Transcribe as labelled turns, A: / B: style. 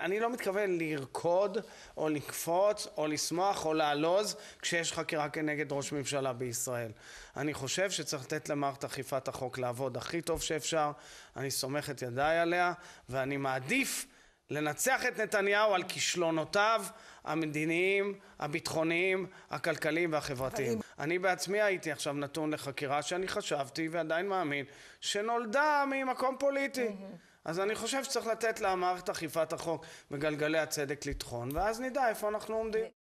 A: אני לא מתכוון לרקוד, או לקפוץ, או לשמוח, או לעלוז, כשיש חקירה כנגד ראש ממשלה בישראל. אני חושב שצריך לתת למערכת אכיפת החוק לעבוד הכי טוב שאפשר, אני סומך את ידיי עליה, ואני מעדיף... לנצח את נתניהו על כישלונותיו המדיניים, הביטחוניים, הכלכליים והחברתיים. אני בעצמי הייתי עכשיו נתון לחקירה שאני חשבתי ועדיין מאמין שנולדה ממקום פוליטי. אז אני חושב שצריך לתת למערכת אכיפת החוק וגלגלי הצדק לטחון, ואז נדע איפה אנחנו עומדים.